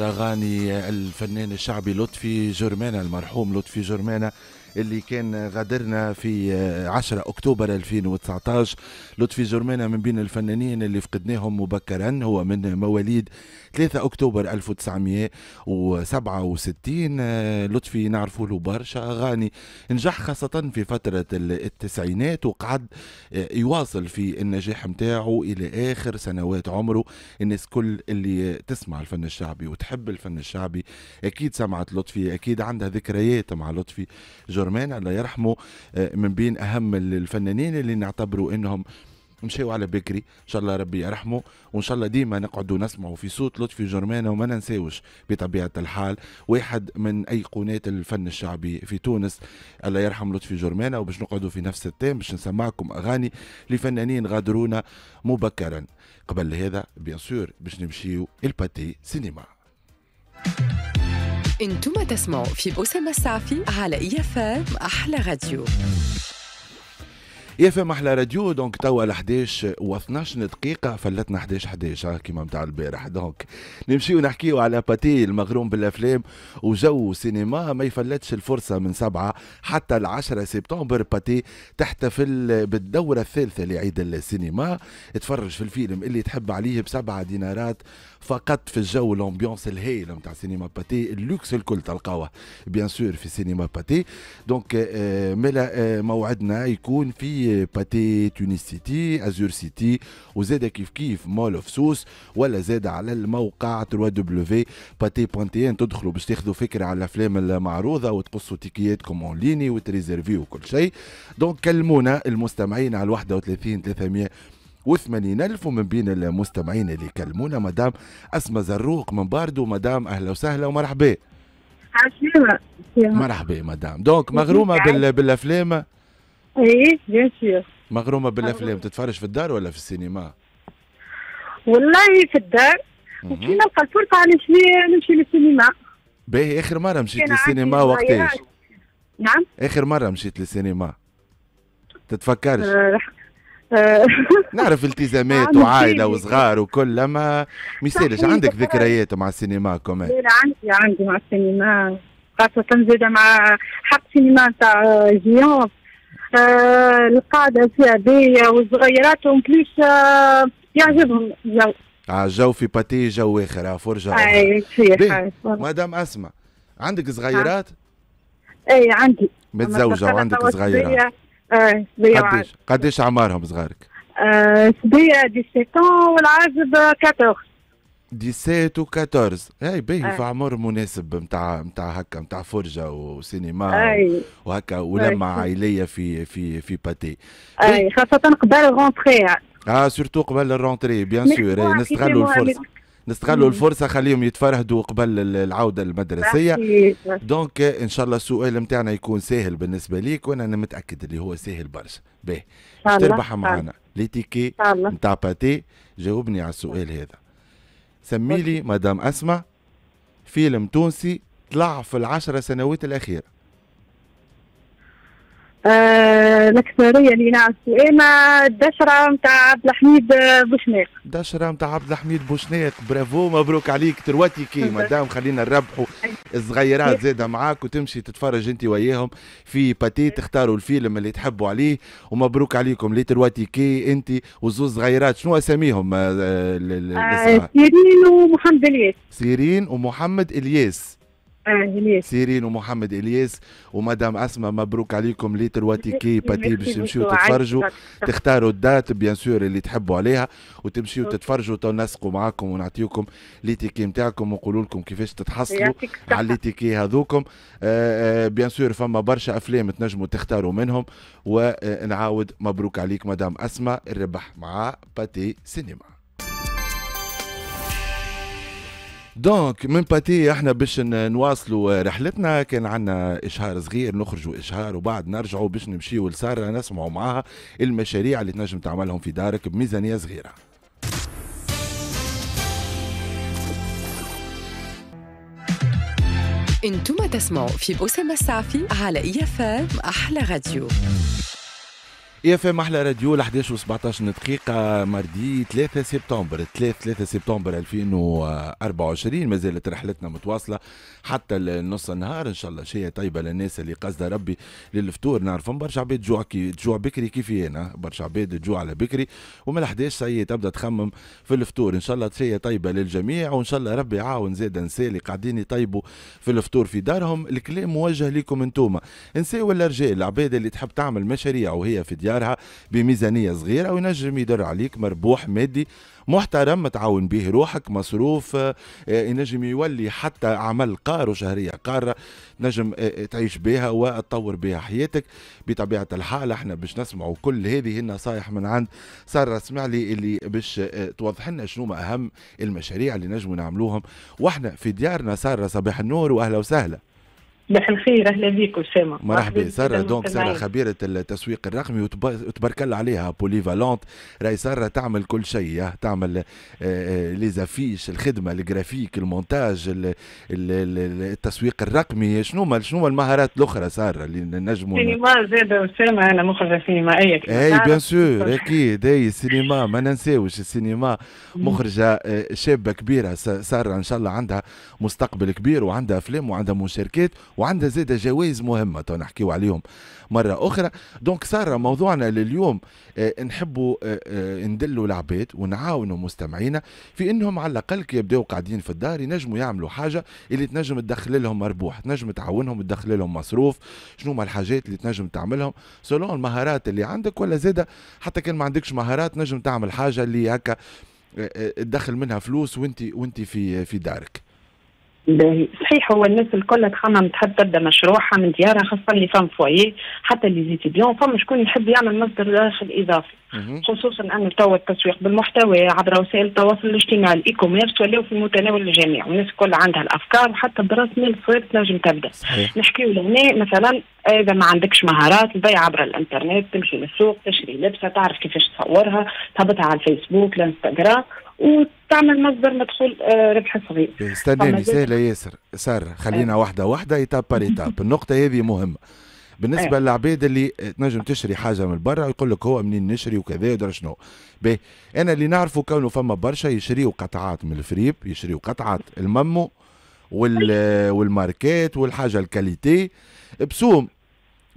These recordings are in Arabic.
الاغاني الفنان الشعبي لطفي جرمانه المرحوم لطفي جرمانه اللي كان غادرنا في 10 اكتوبر 2019 لطفي جرمانه من بين الفنانين اللي فقدناهم مبكرا هو من مواليد 3 اكتوبر 1967 لطفي نعرفوا له برشا اغاني نجح خاصه في فتره التسعينات وقعد يواصل في النجاح نتاعه الى اخر سنوات عمره الناس كل اللي تسمع الفن الشعبي وتحب الفن الشعبي اكيد سمعت لطفي اكيد عندها ذكريات مع لطفي جرمان الله يرحمه آه، من بين اهم الفنانين اللي نعتبروا انهم مشاو على بكري ان شاء الله ربي يرحمه وان شاء الله ديما نقعدوا نسمعوا في صوت لطفي جرمان وما ننساوش بطبيعه الحال واحد من ايقونات الفن الشعبي في تونس الله يرحم لطفي جرمانة وباش نقعدوا في نفس التام باش نسمعكم اغاني لفنانين غادرونا مبكرا قبل هذا بيان سور باش نمشيو الباتي سينما thank you انتم تسمعوا في أسامة السعفي على إيفام أحلى راديو يا فهم احلى راديو دونك توا 11 و 12 دقيقة فلتنا 11 11 كيما نتاع البارح دونك نمشيو نحكيو على باتي المغروم بالافلام وجو سينما ما يفلتش الفرصة من 7 حتى ل 10 سبتمبر باتي تحتفل بالدورة الثالثة لعيد السينما تفرج في الفيلم اللي تحب عليه بسبعة دينارات فقط في الجو الامبيونس الهايله نتاع سينما باتي اللوكس الكل تلقاوه بيان سور في سينما باتي دونك آه، ملا آه، موعدنا يكون في باتي تونس سيتي ازور سيتي وزاد كيف كيف مول اوف سوس ولا زاد على الموقع 3 دبليو باتي بوانتيان تدخلوا باش تاخذوا فكره على الافلام المعروضه وتقصوا تيكياتكم اون ليني وتريزيرفي وكل شيء دونك كلمونا المستمعين على 31 300 وثمانين ألف ومن بين المستمعين اللي كلمونا مدام أسمى زروق من باردو مدام أهلا وسهلا ومرحبا مرحبا مدام دونك مغرومة بال... بالأفلام ايه بيان سور مغرومه بالافلام تتفرج في الدار ولا في السينما؟ والله في الدار وكي نلقى الفرصه نمشي نمشي للسينما باهي اخر مره مشيت للسينما وقتاش؟ نعم اخر مره مشيت للسينما تتفكرش؟ آه، آه. نعرف التزامات آه، وعائله وصغار وكل ما يسالش عندك ذكريات مع السينما كمان عندي عندي مع السينما خاصة زادة مع حق سينما تاع جيون آه، القاعده الشعبيه والصغيرات بليس آه، يعجبهم الجو الجو آه، في باتي جو اخر فرجه اي مدام اسمع عندك صغيرات؟ اي عندي متزوجه وعندك صغيرات اي قديش قديش اعمارهم صغارك؟ صبية سبيه 17 والعازب 14 17 و 14 هاي باهي في عمر مناسب نتاع نتاع هكا نتاع فرجه وسينما أي. وهكا ولما عائليه في في في باتي اي إيه؟ خاصه قبل الرونتري اه سورتو قبل الرونتري بيان سور نستغلوا الفرصه نستغلوا الفرصه خليهم يتفرهدوا قبل العوده المدرسيه دونك ان شاء الله السؤال نتاعنا يكون سهل بالنسبه ليك وانا متاكد اللي هو سهل برشا باهي تربح معنا ليتيكي نتاع باتي جاوبني على السؤال هذا سمي لي مدام أسمع فيلم تونسي طلع في العشر سنوات الأخيرة آه الاكثريه اللي نعرفوا انا الدشره نتاع عبد الحميد بوشناق الدشره نتاع عبد الحميد بوشناق برافو مبروك عليك ترواتي كي مدام خلينا نربحوا الصغيرات زاده معاك وتمشي تتفرج انت وياهم في باتي تختاروا الفيلم اللي تحبوا عليه ومبروك عليكم لي ترواتي كي انت وزوز صغيرات شنو اساميهم آه، آه، سيرين ومحمد الياس سيرين ومحمد الياس آه، الياس سيرين ومحمد الياس ومدام اسماء مبروك عليكم ليتر واتيكي باتي باش تمشيو تتفرجوا تختاروا الدات بيان سور اللي تحبوا عليها وتمشيو تتفرجوا تنسقوا معاكم ونعطيوكم تيكي نتاعكم ونقولوا لكم كيفاش تتحصلوا على تيكي هذوكم آه، آه، بيان سور فما برشا افلام تنجموا تختاروا منهم ونعاود مبروك عليك مدام اسماء الربح مع باتي سينما دونك من باتي احنا باش نواصلوا رحلتنا كان عندنا اشهار صغير نخرجوا اشهار وبعد نرجعوا باش نمشيوا لساره نسمعوا معاها المشاريع اللي تنجم تعملهم في دارك بميزانيه صغيره انتم تسمعوا في بوسم السعفي على إيفام أحلى راديو اف ام احلى راديو ل 11 و 17 دقيقة مردي 3 سبتمبر 3 3 سبتمبر 2024 مازالت رحلتنا متواصلة حتى النص النهار ان شاء الله شيء طيبه للناس اللي قصدها ربي للفطور نعرفهم برشا عباد جوع كي تجوع بكري كيفي انا برشا عباد تجوع على بكري ومن لحداش سي تبدا تخمم في الفطور ان شاء الله شيء طيبه للجميع وان شاء الله ربي يعاون زاد نساء اللي قاعدين يطيبوا في الفطور في دارهم الكلام موجه لكم انتوما نساء ولا رجال العباد اللي تحب تعمل مشاريع وهي في ديارها بميزانيه صغيره وينجم يدر عليك مربوح مادي محترم متعاون به روحك مصروف ينجم آه، آه، يولي حتى عمل قارو شهرية قارة نجم آه، تعيش بها وتطور بها حياتك بطبيعة الحال احنا باش نسمعوا كل هذه النصائح من عند سارة اسمع لي اللي باش توضح لنا شنو ما أهم المشاريع اللي نجموا نعملوهم واحنا في ديارنا سارة صباح النور وأهلا وسهلا صباح الخير اهلا بك اسامه مرحبا ساره دونك ساره خبيره التسويق الرقمي وتبارك الله عليها بوليفالونت راهي ساره تعمل كل شيء تعمل لي آه، زافيش آه، الخدمه الجرافيك المونتاج التسويق الرقمي شنو ما شنو المهارات الاخرى ساره اللي نجموا سينما زاد اسامه انا مخرجه سينمائيه اي بيان سور اكيد اي السينما ما ننساوش السينما مخرجه آه، شابه كبيره ساره ان شاء الله عندها مستقبل كبير وعندها افلام وعندها مشاركات وعندها زادة جوائز مهمة تو نحكيو عليهم مرة أخرى دونك صار موضوعنا لليوم آه نحبوا آه آه ندلوا العباد ونعاونوا مستمعينا في أنهم على الأقل كي يبداو قاعدين في الدار ينجموا يعملوا حاجة اللي تنجم تدخل لهم مربوح تنجم تعاونهم تدخل لهم مصروف شنو هما الحاجات اللي تنجم تعملهم سولون المهارات اللي عندك ولا زادة حتى كان ما عندكش مهارات نجم تعمل حاجة اللي هكا آه، آه، تدخل منها فلوس وانت وانت في في دارك باهي صحيح هو الناس الكل تخمم تحب تبدا مشروعها من ديارها خاصه اللي فام فوايي حتى لي زيتيديون فما شكون يحب يعمل مصدر دخل اضافي خصوصا انه توا التسويق بالمحتوى عبر وسائل التواصل الاجتماعي الاي كوميرس ولاو في متناول الجميع والناس الكل عندها الافكار وحتى براس مال صغير تنجم تبدا نحكيو لهنا مثلا اذا ما عندكش مهارات البيع عبر الانترنت تمشي للسوق تشري لبسه تعرف كيفاش تصورها تهبطها على الفيسبوك الانستغرام وتعمل مصدر مدخول آه، ربح صغير استناني سهله ياسر ساره خلينا آه. واحده واحده ايتاب بار ايتاب النقطه هذه مهمه بالنسبه أيه. للعباد اللي تنجم تشري حاجه من برا يقول لك هو منين نشري وكذا ودرا شنو باهي انا اللي نعرفه كونه فما برشا يشريوا قطعات من الفريب يشريوا قطعات الممو وال والماركات والحاجه الكاليتي بسوم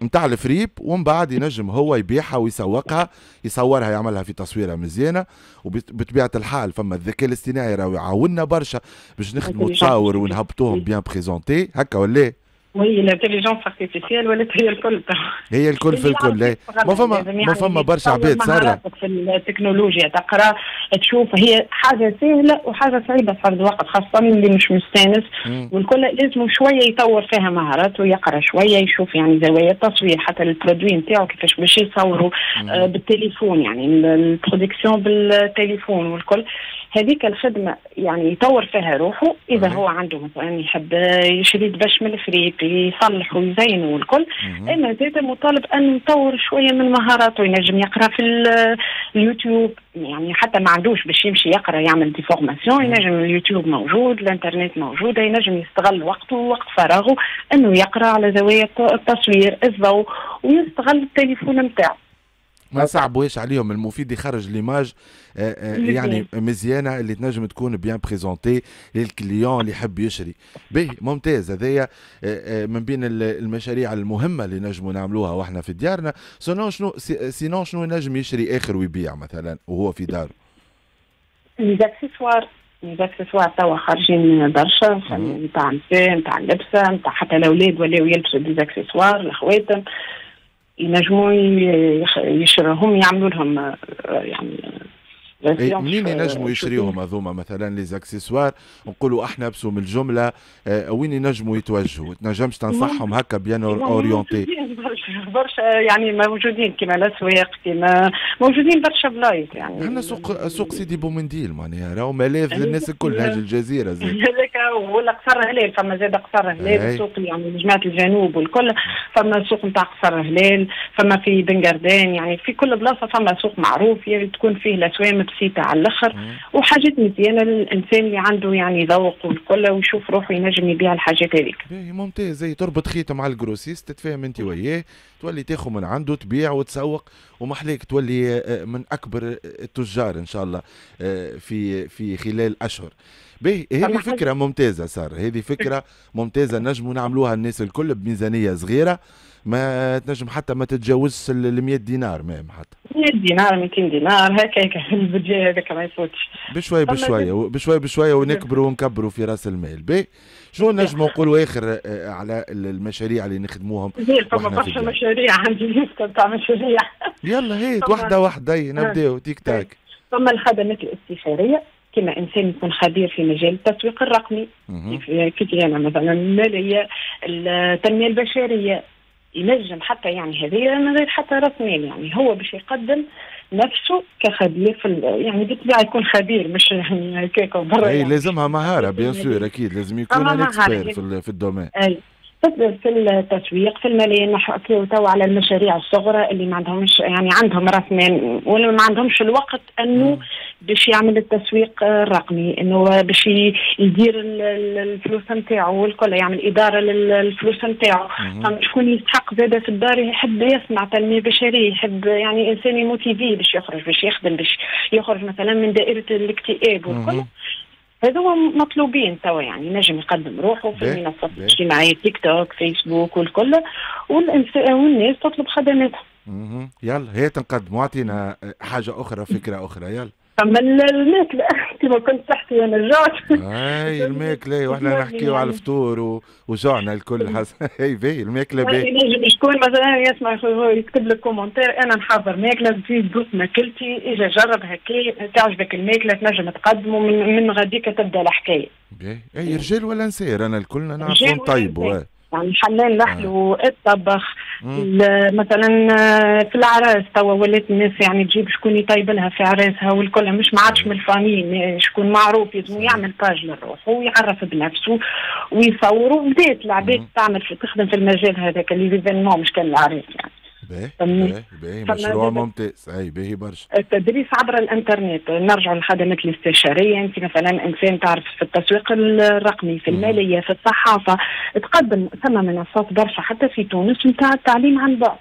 نتاع الفريب ومن بعد ينجم هو يبيعها ويسوقها يصورها يعملها في تصويره مزيانه وبطبيعه الحال فما الذكاء الاصطناعي راهو يعاوننا برشا باش نخدموا تصاور ونهبطوهم بيان بريزونتي هكا ولا إيه؟ وهي الانتليجنس ارتيفيسيال ولات هي الكل هي الكل في الكل ما فما ما فما برشا عباد سارة في التكنولوجيا تقرا تشوف هي حاجه سهله وحاجه صعيبه في هذا الوقت خاصه اللي مش مستانس والكل لازم شويه يطور فيها مهاراته يقرا شويه يشوف يعني زوايا التصوير حتى البرودوي نتاعو كيفاش باش يصوروا آه، بالتليفون يعني البرودكسيون بالتليفون والكل هذيك الخدمه يعني يطور فيها روحه اذا مم. هو عنده مثلا يحب يشري دبش من الفريق يصلح ويزينه والكل أمم. اما زاد مطالب ان يطور شويه من مهاراته ينجم يقرا في اليوتيوب يعني حتى ما عندوش باش يمشي يقرا يعمل دي فورماسيون أمم. ينجم اليوتيوب موجود الانترنت موجوده ينجم يستغل وقته ووقت فراغه انه يقرا على زوايا التصوير الضوء ويستغل التليفون نتاعو ما صعبوهاش عليهم المفيد يخرج ليماج آه، آه، يعني مزيانه اللي تنجم تكون بيان بريزونتي للكليون اللي يحب يشري باهي ممتاز هذايا آه، من بين المشاريع المهمه اللي نجموا نعملوها واحنا في ديارنا سينو شنو سينو شنو نجم يشري اخر ويبيع مثلا وهو في داره ليزاكسيسوار ليزاكسيسوار توا خارجين برشا نتاع نتاع لبسه نتاع حتى الاولاد ولاو يلبسوا ديزاكسيسوار الخواتم ينجموا يشرهم يعملوا لهم آه، يعني إيه، منين ينجموا آه، يشريوهم هذوما مثلا لي زاكسيسوار نقولوا احنا من الجمله آه، وين ينجموا يتوجهوا تنجمش تنصحهم هكا بيان إيه، يعني اورينتي برشا يعني موجودين كما الاسواق كما موجودين برشا بلايص يعني عندنا سوق سوق سيدي بومنديل معناها راهو ملاذ إيه. للناس الكل هاج الجزيره زي هذاك ولا قصر هلال فما زاد قصر هلال سوق يعني جماعه الجنوب والكل فما سوق نتاع قصر هلال فما في بنقردان يعني في كل بلاصه فما سوق معروف يعني تكون فيه الاسواق بسيطه على الاخر وحاجات مزيانه للانسان اللي عنده يعني ذوق والكل ويشوف روحه ينجم يبيع الحاجات هذيك. ممتاز زي إيه، تربط خيط مع الجروسيست تتفاهم انت وياه تولي تاخذ من عنده تبيع وتسوق ومحليك تولي آه، آه، من اكبر التجار ان شاء الله آه، في في خلال اشهر. به هذه فكرة ممتازة سارة هذه فكرة ممتازة نجموا نعملوها الناس الكل بميزانية صغيرة ما تنجم حتى ما تتجاوزش ال 100 دينار مام حتى 100 دينار 200 دينار هكا هكا البودجي هذاك ما يفوتش بشوي بشوي بشوي بشوي ونكبروا ونكبروا في راس المال باهي شنو نجموا نقولوا اخر آه، آه، على المشاريع اللي نخدموهم فما برشا مشاريع عندي لسته تاع مشاريع يلا هيت واحده واحده آه. نبداو تيك تاك فما الخدمات الاستشاريه كما انسان يكون خبير في مجال التسويق الرقمي كيف انا يعني مثلا الماليه التنميه البشريه ينجم حتى يعني هذه من غير حتى راس مال يعني هو باش يقدم نفسه كخبير في يعني بالطبيعه يكون خبير مش يعني هكاك برا اي يعني. لازمها مهاره بيان سور اكيد لازم يكون اكسبير في, في الدومين اي في التسويق في الماليه نحكيو تو على المشاريع الصغرى اللي ما عندهمش يعني عندهم راس مال ولا ما عندهمش الوقت انه باش يعمل التسويق الرقمي انه باش يدير الفلوس نتاعو والكل يعمل اداره للفلوس نتاعو شكون يستحق زاده في الدار يحب يسمع تنميه بشريه يحب يعني انسان يموتيفي باش يخرج باش يخدم باش يخرج مثلا من دائره الاكتئاب والكل هذو مطلوبين توا يعني نجم يقدم روحه في المنصات الاجتماعيه تيك توك فيسبوك والكل والناس تطلب خدماتهم يلا هي تنقدم واعطينا حاجه اخرى فكره اخرى يلا فما الماكله كيما كنت تحكي انا جوعت. اي الماكله واحنا يعني نحكيو على الفطور و... وجوعنا الكل حس اي باهي الماكله يعني باهي شكون مثلا يسمع يكتب لك كومنتير انا نحضر ماكله تزيد دوس ماكلتي اجي جرب هكا تعجبك الماكله تنجم تقدمه من, من غاديك تبدا الحكايه باهي اي رجال ولا نساء انا الكلنا نعرفوا نطيبوا يعني حلال لحاله الطبخ مثلا آه، في العراس توا ولات الناس يعني تجيب شكون يطيب لها في عراسها والكل مش ما عادش من الفامي يعني شكون معروف لازم يعمل باج لروحه ويعرف بنفسه ويصور وبدات العباد تعمل في تخدم في المجال هذاك اللي مش كان العراس يعني باهي باهي مشروع ممتاز اي باهي برشا آه، التدريس عبر الانترنت نرجع للخدمات الاستشاريه انت مثلا انسان تعرف في التسويق الرقمي في الماليه في الصحافه تقدم ثم منصات برشا حتى في تونس نتاع التعليم عن بعد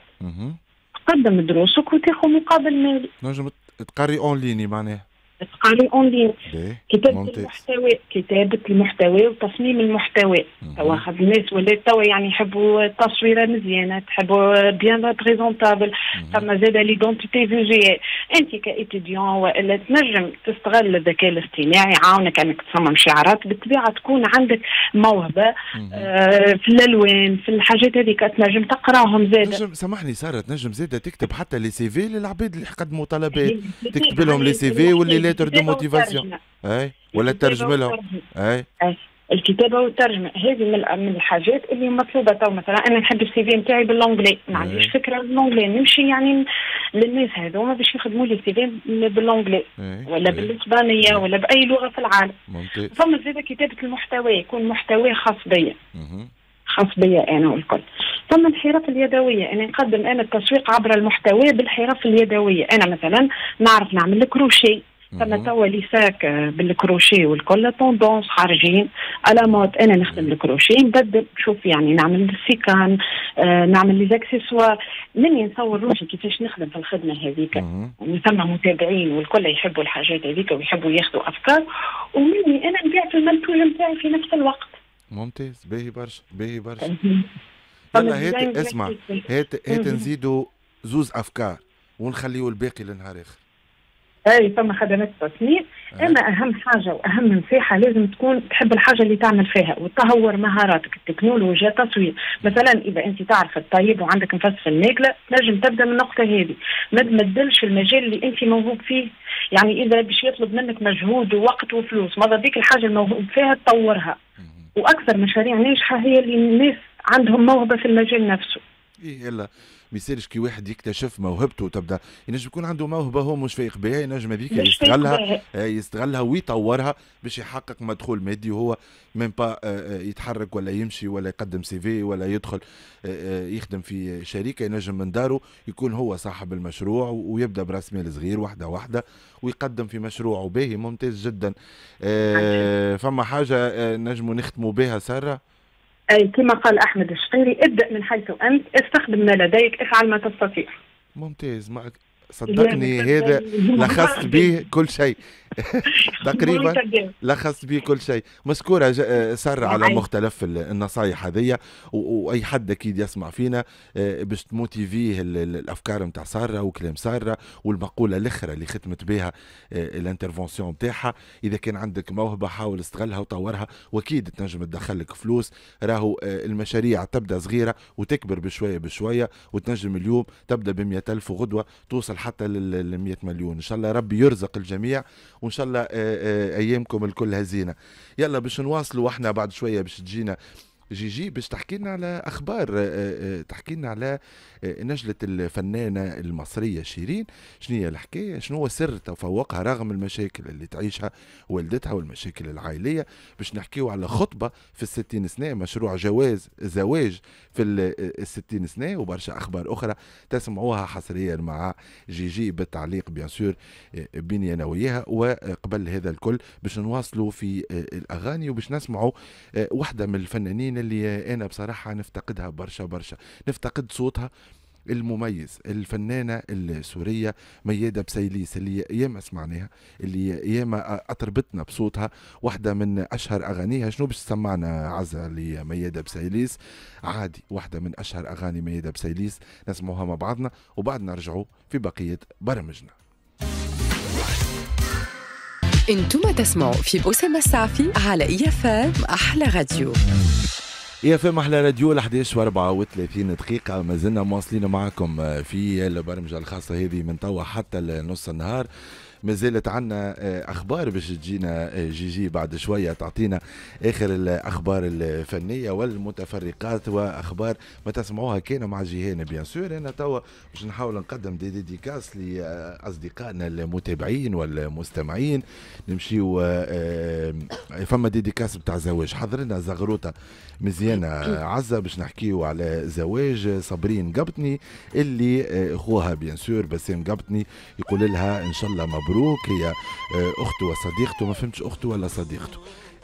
تقدم دروسك وتاخذ مقابل مالي نجم تقري اون ليني معناها قاري اون كتابه المحتوى كتابه المحتوى وتصميم المحتوى توا الناس ولات توا يعني يحبوا تصويره مزيانه تحبوا بيان ريبريزونتابل فما زاد ليدونتيتي فيجيال انت كاتيديون والا تنجم تستغل الذكاء الاصطناعي يعاونك انك تصمم شعارات بالطبيعه تكون عندك موهبه آه في الالوان في الحاجات هذيك تنجم تقراهم زاد نجم سامحني ساره تنجم زاد تكتب حتى لي سي في للعباد اللي قدموا طلبات تكتب لهم لي سي في واللي ليتر دو موتيفاسيون اي ولا ترجم لهم اي الكتابه والترجمه هذه من من الحاجات اللي مطلوبه تو مثلا انا نحب السي في نتاعي باللونجلي ما عنديش فكره باللونجلي نمشي يعني للناس هذوما باش يخدموا لي السي في باللونجلي ولا بالاسبانيه ولا باي لغه في العالم ممتاز فما زاد كتابه المحتوى يكون محتوى خاص بيا خاص بيا انا والكل ثم الحرف اليدويه انا نقدم انا التسويق عبر المحتوى بالحرف اليدويه انا مثلا نعرف نعمل الكروشيه فما توا لي ساك بالكروشيه والكل توندونس خارجين على مود انا نخدم الكروشيه نبدل نشوف يعني نعمل السيكان آه، نعمل لي زاكسيسوار مني نصور روحي كيفاش نخدم في الخدمه هذيك ثم متابعين والكل يحبوا الحاجات هذيك ويحبوا ياخذوا افكار ومني انا نبيع في المنتوج نتاعي في نفس الوقت ممتاز باهي برشا باهي برشا يلا هات اسمع هات هات نزيدوا زوز افكار ونخليوا الباقي لنهار اخر اي فما خدمات تصنيع آه. اما اهم حاجه واهم نصيحه لازم تكون تحب الحاجه اللي تعمل فيها وتطور مهاراتك التكنولوجيا التصوير مثلا اذا انت تعرف الطيب وعندك نفس في الماكلة لازم تبدا من النقطه هذه ما تمدلش المجال اللي انت موهوب فيه يعني اذا باش يطلب منك مجهود ووقت وفلوس ماذا بيك الحاجه الموهوب فيها تطورها واكثر مشاريع ناجحه هي اللي الناس عندهم موهبه في المجال نفسه إيه إلا ما يصيرش كي واحد يكتشف موهبته وتبدا ينجم يكون عنده موهبه هو مش فايق بها ينجم هذيك يستغلها آه، يستغلها ويطورها باش يحقق مدخول مادي وهو ميم با يتحرك ولا يمشي ولا يقدم سي في ولا يدخل آه، آه، يخدم في شركه ينجم من داره يكون هو صاحب المشروع ويبدا براس مال صغير واحده واحده ويقدم في مشروع باهي ممتاز جدا فما حاجه نجموا نختموا بها ساره أي كما قال أحمد الشقيري ابدأ من حيث أنت استخدم ما لديك افعل ما تستطيع ممتاز معك صدقني يعني هذا يعني لخصت به يعني كل شيء تقريبا لخصت به كل شيء مشكوره آه، ساره على نعم. مختلف النصايح هذيا واي حد اكيد يسمع فينا آه، باش تموتيفيه الافكار نتاع ساره وكلام ساره والمقوله الاخرى اللي ختمت بها آه، الانترفونسيون نتاعها اذا كان عندك موهبه حاول استغلها وطورها واكيد تنجم تدخل لك فلوس راهو المشاريع تبدا صغيره وتكبر بشويه بشويه وتنجم اليوم تبدا ب 100000 وغدوه توصل حتى ل 100 مليون ان شاء الله ربي يرزق الجميع وان شاء الله آه، آه، ايامكم الكل هزينه يلا باش نواصلوا احنا بعد شويه باش تجينا جيجي باش تحكي لنا على اخبار آه، آه، آه، تحكي لنا على نجله الفنانه المصريه شيرين شنو هي الحكايه شنو هو سر تفوقها رغم المشاكل اللي تعيشها والدتها والمشاكل العائليه باش نحكيو على خطبه في الستين سنه مشروع جواز زواج في الستين سنه وبرشا اخبار اخرى تسمعوها حصريا مع جيجي بالتعليق بيان سور بيني انا وياها وقبل هذا الكل باش نواصلوا في الاغاني وباش نسمعوا واحده من الفنانين اللي انا بصراحه نفتقدها برشا برشا نفتقد صوتها المميز الفنانة السورية ميادة بسيليس اللي ياما سمعناها اللي ياما أطربتنا بصوتها واحدة من أشهر أغانيها شنو باش سمعنا عزة لميادة بسيليس عادي واحدة من أشهر أغاني ميادة بسيليس نسمعوها مع بعضنا وبعد نرجعوا في بقية برامجنا انتم تسمعوا في أسامة السعفي على إيفام أحلى راديو يا اف احلى راديو 11 و34 دقيقة مازلنا مواصلين معكم في البرمجة الخاصة هذه من توا حتى لنص النهار ما زالت عنا آه، اخبار باش تجينا آه، جيجي بعد شويه تعطينا اخر الاخبار الفنيه والمتفرقات واخبار ما تسمعوها كان مع جيهان بيان سور انا توا باش نحاول نقدم دي ديديكاس لاصدقائنا المتابعين والمستمعين نمشيو آه، فما ديديكاس بتاع زواج حضرنا زغروطه مزيانه عزه باش نحكيو على زواج صابرين قبطني اللي اخوها بيان سور بسام قبطني يقول لها ان شاء الله مبروك مبروك هي آه، اخته وصديقته ما فهمتش اخته ولا صديقته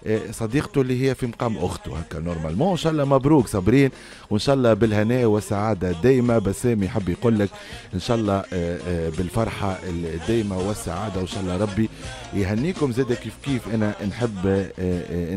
آه، صديقته اللي هي في مقام اخته هكا نورمالمون ان شاء الله مبروك صابرين وان شاء الله بالهناء والسعاده دايما بسام يحب يقول لك ان شاء الله آه، بالفرحه الدايمه والسعاده وان شاء الله ربي يهنيكم زاد كيف كيف انا نحب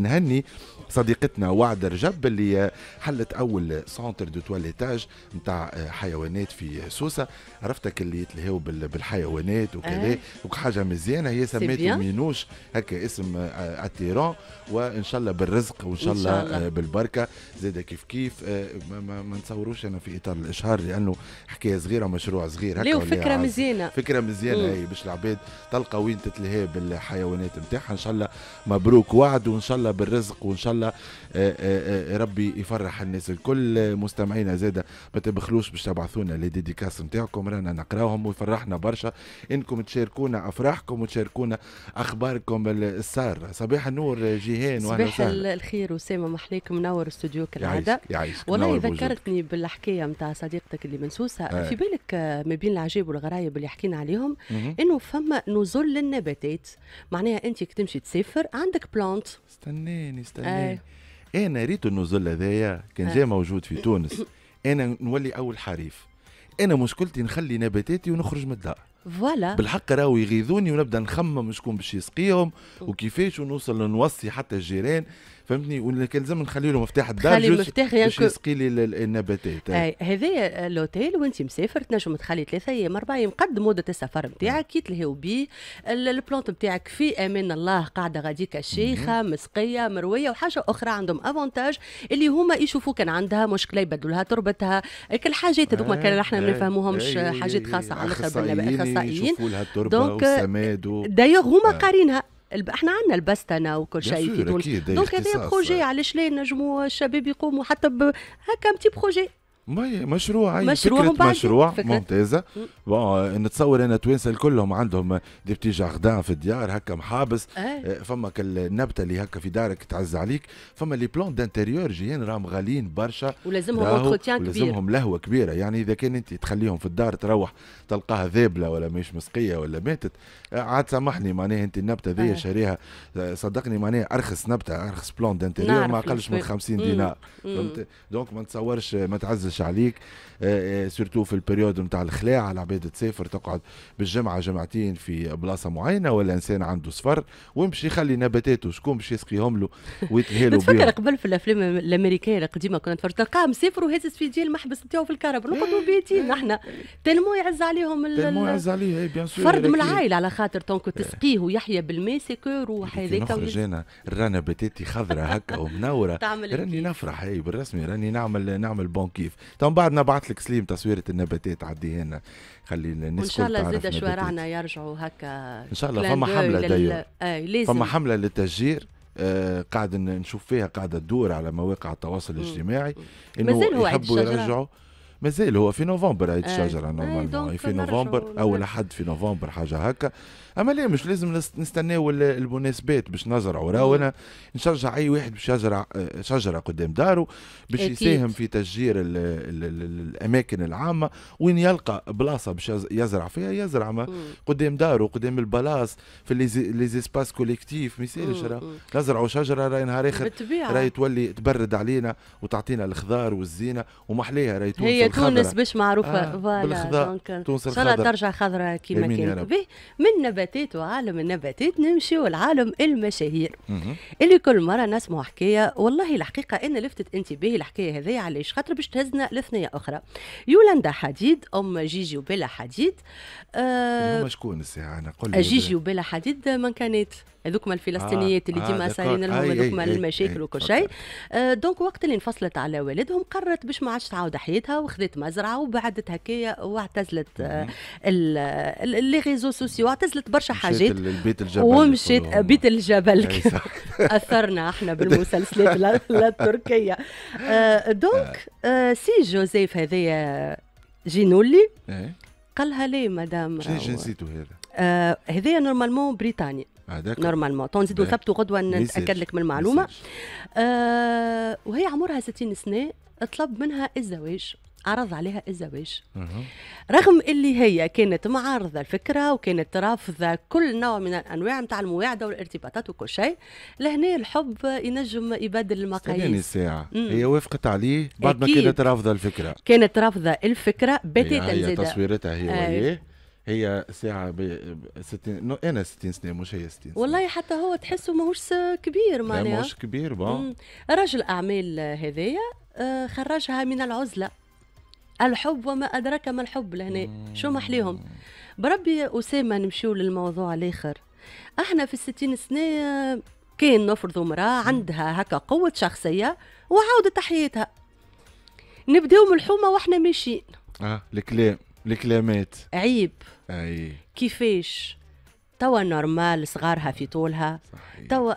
نهني صديقتنا وعد رجب اللي حلت اول سونتر دو تواليتاج نتاع آه، حيوانات في سوسه عرفتك اللي يتلهاو بالحيوانات وكذا إيه. وحاجه مزيانه هي سميته مينوش هكا اسم اتيرون آه، وان شاء الله بالرزق وان شاء الله آه، بالبركه زيد كيف كيف ما, ما نتصوروش انا في اطار الاشهار لانه حكايه صغيره مشروع صغير هكا فكره مزيانه فكره مزيانه هي إيه، باش العباد تلقى وين تتلهى بالحيوانات نتاعها ان شاء الله مبروك وعد وان شاء الله بالرزق وان شاء الله الله آه، آه، آه، ربي يفرح الناس الكل مستمعينا زادة ما تبخلوش باش تبعثونا لي ديديكاس نتاعكم رانا نقراهم ويفرحنا برشا انكم تشاركونا افراحكم وتشاركونا اخباركم السارة صباح النور جيهان وانا صباح الخير اسامه محليك منور استوديو كالعادة والله ذكرتني بالحكاية نتاع صديقتك اللي منسوسة آه. في بالك ما بين العجيب والغرايب اللي حكينا عليهم انه فما نزول للنباتات معناها انت كي تمشي تسافر عندك بلانت استناني استناني أي. إيه، انا ريت النزول هذايا كان آه. جا موجود في تونس انا نولي اول حريف انا مشكلتي نخلي نباتاتي ونخرج من الدار فوالا بالحق راهو يغيظوني ونبدا نخمم شكون باش يسقيهم وكيفاش ونوصل نوصي حتى الجيران فهمتني ولكن لازم نخلي له مفتاح الدار خلي المفتاح يعني باش يسقي لي النباتات آه. هذايا لوتيل وانت مسافر تنجم تخلي ثلاثة ايام اربعة ايام قد مدة السفر نتاعك يتلهيو به البلونت نتاعك في امان الله قاعدة غاديكا شيخة مسقية مروية وحاجة أخرى عندهم افونتاج اللي هما يشوفوا كان عندها مشكلة يبدلوا لها تربتها كل حاجات هذوما آه، كان احنا ما آه، نفهموهمش حاجات خاصة على الأخصائيين يشوفوا لها التربة والسماد دايوغ هما قارينها احنا عندنا البستنه وكل شيء في دول دونك هذا بروجي علاش لا نجموا الشباب يقوموا حتى ب... هكا متي بروجي مشروع مشروع فكرة مشروع فكرة. ممتازة بون آه، نتصور انا توانسه كلهم عندهم دي بتي جاردان في الديار هكا محابس أي. آه، فما النبتة اللي هكا في دارك تعز عليك فما لي بلون دانتيريور جايين راهم غاليين برشا ولازمهم انتروتيان كبير ولازمهم لهوة كبيرة يعني إذا كان أنت تخليهم في الدار تروح تلقاها ذابلة ولا مش مسقية ولا ماتت عاد سامحني معناها انت النبته ذي آه. شاريها صدقني معناها ارخص نبته ارخص بلون دانتيريور ما اقلش من 50 دينار فهمت دونك ما نتصورش ما تعزش عليك آه، آه، سورتو في البريود نتاع الخلاعه العباد تسافر تقعد بالجمعه جمعتين في بلاصه معينه ولا انسان عنده سفر ويمشي يخلي نباتاته شكون باش يسقيهم له ويتهالوا بهم تفكر قبل في الافلام الامريكيه القديمه كنا نتفرج تلقاه مسافر وهزز في جيل المحبس نتاعو في الكهرباء نقعدوا إيه، بيتين احنا إيه. تنمو يعز عليهم تنمو يعز عليه بيان إيه، سور فرد من العائله على خاطر تونكو إيه. تسقيه ويحيى بالماء سيكور روح هذاك نخرج انا الرانا بتاتي خضرة هكا ومنوره تعمل راني نفرح اي بالرسمي راني نعمل نعمل بون كيف تو بعد نبعث لك سليم تصويره النباتات عدي هنا خلي الناس وان شاء الله زاد شوارعنا يرجعوا هكا ان شاء الله فما حمله دايره إيه، آه فما حمله للتشجير آه قاعد نشوف فيها قاعده تدور على مواقع التواصل الاجتماعي انه يحبوا يرجعوا مازال هو في نوفمبر عيد الشجره آه. آه، نورمالمون في نوفمبر او لحد في نوفمبر حاجه هكا اما لا مش لازم نستناو المناسبات باش نزرعوا راهو نشجع اي واحد باش يزرع آه، شجره قدام داره باش يساهم في تشجير الـ الـ الـ الاماكن العامه وين يلقى بلاصه باش يزرع فيها يزرع ما قدام داره قدام البلاص في لي زيسباس كوليكتيف ما يسالش نزرعوا شجره راهي نهار اخر راهي تولي تبرد علينا وتعطينا الخضار والزينه ومحليها راهي هي تونس باش معروفه آه، فوالا دونك ان شاء الله ترجع خضراء كما كانت به من نباتات وعالم النباتات نمشيو لعالم المشاهير اللي كل مره نسمعوا حكايه والله الحقيقه انا لفتت انتباهي الحكايه هذه علاش خاطر باش تهزنا لثنيه اخرى يولندا حديد ام جيجي وبلا حديد آه شكون الساعه انا قول جيجي وبلا حديد من كانت هذوكما الفلسطينيات آه، اللي آه، ديما صايرين لهم هذوكما المشاكل وكل شيء آه، دونك وقت اللي انفصلت على والدهم قررت باش ما عادش تعاود حياتها وخذت مزرعه وبعدت هكايا واعتزلت لي ريزو سوسيو اعتزلت برشا حاجات البيت الجبل ومشيت بيت الجبل أيوة. اثرنا احنا بالمسلسلات التركيه دونك سي جوزيف هذايا جينولي إيه. قال لها مدام شنو جنسيته هذا؟ هذايا نورمالمون بريطاني نورمالمون تو نزيدو ثبتوا غدوه نتاكد لك من المعلومه آه وهي عمرها 60 سنه طلب منها الزواج عرض عليها الزواج رغم اللي هي كانت معارضة الفكرة وكانت رافضة كل نوع من الأنواع نتاع المواعدة والارتباطات وكل شيء لهنا الحب ينجم يبدل المقاييس ساعة مم. هي وافقت عليه بعد ما كانت رافضة الفكرة كانت رافضة الفكرة بتاتا هي, هي تصويرتها هي آه. هي ساعة ب 60 نو أنا 60 سنة مش هي 60 سنة والله حتى هو تحسه ماهوش كبير معناها ماهوش كبير بون رجل أعمال هذايا آه، خرجها من العزلة الحب وما أدراك ما الحب لهنا شو محليهم بربي أسامة نمشيو للموضوع الآخر احنا في الستين سنة كان نفرض امرأة عندها هكا قوة شخصية وعاودت حياتها نبداو من الحومة واحنا ماشيين اه الكلام الكلامات عيب أي. كيفاش توا نورمال صغارها في طولها توا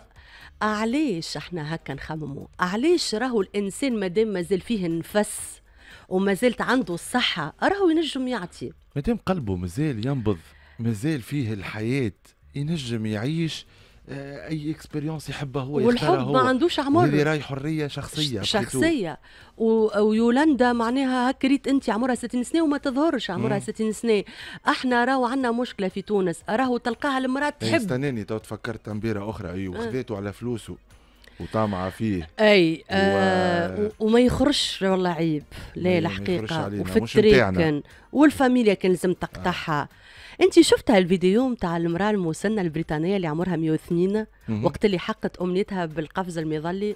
علاش احنا هكا نخمموا علاش راهو الانسان مادام مازال فيه النفس وما عنده الصحة راهو ينجم يعطي مادام قلبه مازال ينبض مازال فيه الحياة ينجم يعيش آه، اي اكسبيريونس يحبها هو والحب ما عندوش عمر اللي راهي حريه شخصيه شخصيه و... ويولندا معناها هكريت ريت انت عمرها 60 سنه وما تظهرش عمرها 60 سنه احنا راهو عندنا مشكله في تونس راهو تلقاها المراه إيه، تحب استناني تو تفكرت تمبيره اخرى اي أيوة، آه. وخذيته على فلوسه وطامعه فيه اي آه وما يخرجش والله عيب لا الحقيقه وفي الطريق كان والفاميليا كان لازم تقطعها آه. انت شفت هالفيديو نتاع المراه المسنه البريطانيه اللي عمرها 102 وقت اللي حقت امنيتها بالقفز المظلي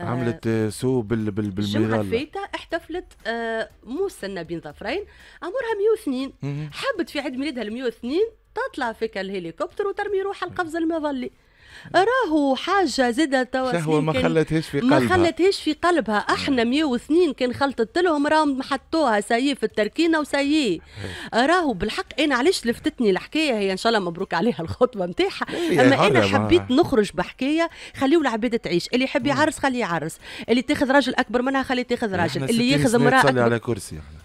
آه، عملت آه، سو بال بال بالميرال الجمعه احتفلت آه، مو سنه بين ظفرين عمرها 102 حبت في عيد ميلادها ال 102 تطلع فيك الهليكوبتر وترمي روحها القفز المظلي راهو حاجه زاده توا شهوه ما خلتهاش في قلبها ما خلتهاش في قلبها احنا 102 كان خلطت لهم راهم حطوها سي في التركينه وسي إيه. راهو بالحق انا إيه، علاش لفتتني الحكايه هي ان شاء الله مبروك عليها الخطبه نتاعها إيه، اما انا حبيت نخرج بحكايه خليوا العباد تعيش اللي يحب يعرس خليه يعرس اللي تاخذ راجل اكبر منها خليه تاخذ راجل اللي ياخذ امراه اكبر على كرسي احنا.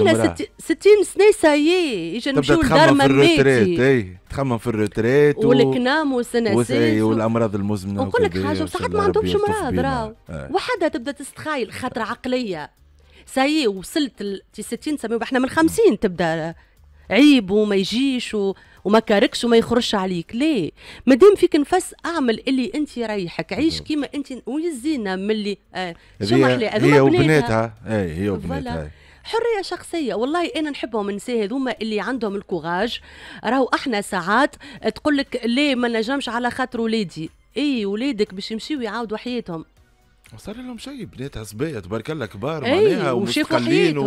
احنا 60 سنه سايي اجا نمشيو لدار مماتي تخمم في الروتريت والكنام والسناسيس والامراض المزمنه ونقول لك حاجه وساعات ما عندهمش مرض راهو وحدها تبدا تستخايل خاطر عقليه سايي وصلت ل 60 سنه احنا من 50 تبدا عيب وما يجيش و... وما كاركش وما يخرجش عليك ليه مادام فيك نفس اعمل اللي انت يريحك عيش كيما انت ويزينا من اللي آه شمح لي هي وبناتها اي هي وبناتها حريه شخصيه والله انا نحبهم النساء هذوما اللي عندهم الكوراج راهو احنا ساعات تقول لك ليه ما نجمش على خاطر وليدي اي وليدك باش يمشيو يعاودوا حياتهم صار لهم شيء بنات عصبيه تبارك الله كبار معناها ومستقلين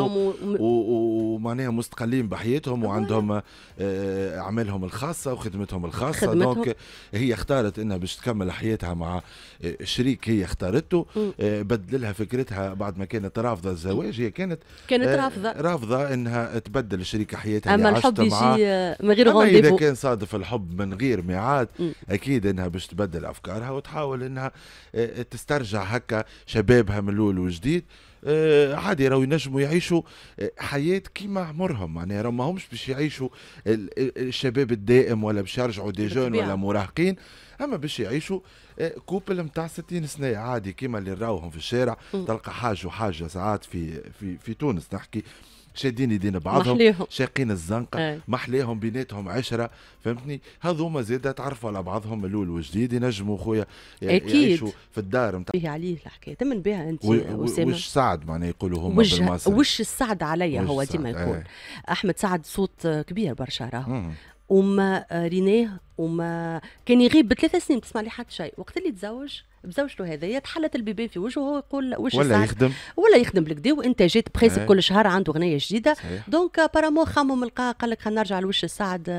ومعناها مستقلين بحياتهم وعندهم آه، آه، اعمالهم الخاصه وخدمتهم الخاصه خدمتهم. دونك هي اختارت انها باش تكمل حياتها مع آه، شريك هي اختارته بدل لها فكرتها بعد ما كانت رافضه الزواج هي كانت كانت رافضه رافضه انها تبدل شريك حياتها اما الحب يجي من غير أما اذا كان صادف الحب من غير ميعاد أمم. اكيد انها باش تبدل افكارها وتحاول انها تسترجع هكا شبابها من الاول وجديد آه، عادي راهو ينجموا يعيشوا آه، حياه كيما عمرهم معناها راهو ماهمش باش يعيشوا الشباب الدائم ولا باش يرجعوا دي جون ولا مراهقين اما باش يعيشوا آه، كوبل نتاع 60 سنه عادي كيما اللي راوهم في الشارع تلقى حاج وحاجه ساعات في في في تونس نحكي شادين يدين بعضهم شاقين الزنقه إيه. محليهم بيناتهم عشره فهمتني هذوما زاد تعرفوا على بعضهم الاول وجديد ينجموا خويا يعيشوا في الدار نتاع بيه عليه الحكايه تمن بها انت اسامه وش سعد معناه يقولوا هما وش وش السعد عليا هو ديما يقول إيه. احمد سعد صوت كبير برشا راهو وما آه، ريناه وما كان يغيب بثلاث سنين تسمع لي حتى شيء وقت اللي تزوج بزوجته هذايا تحلت البيبان في وجهه وهو يقول وش ولا يخدم ولا يخدم بالكدا وانتاجات بريسك كل شهر عنده اغنيه جديده صحيح. دونك بارامو خمم لقى قال لك نرجع لوش السعد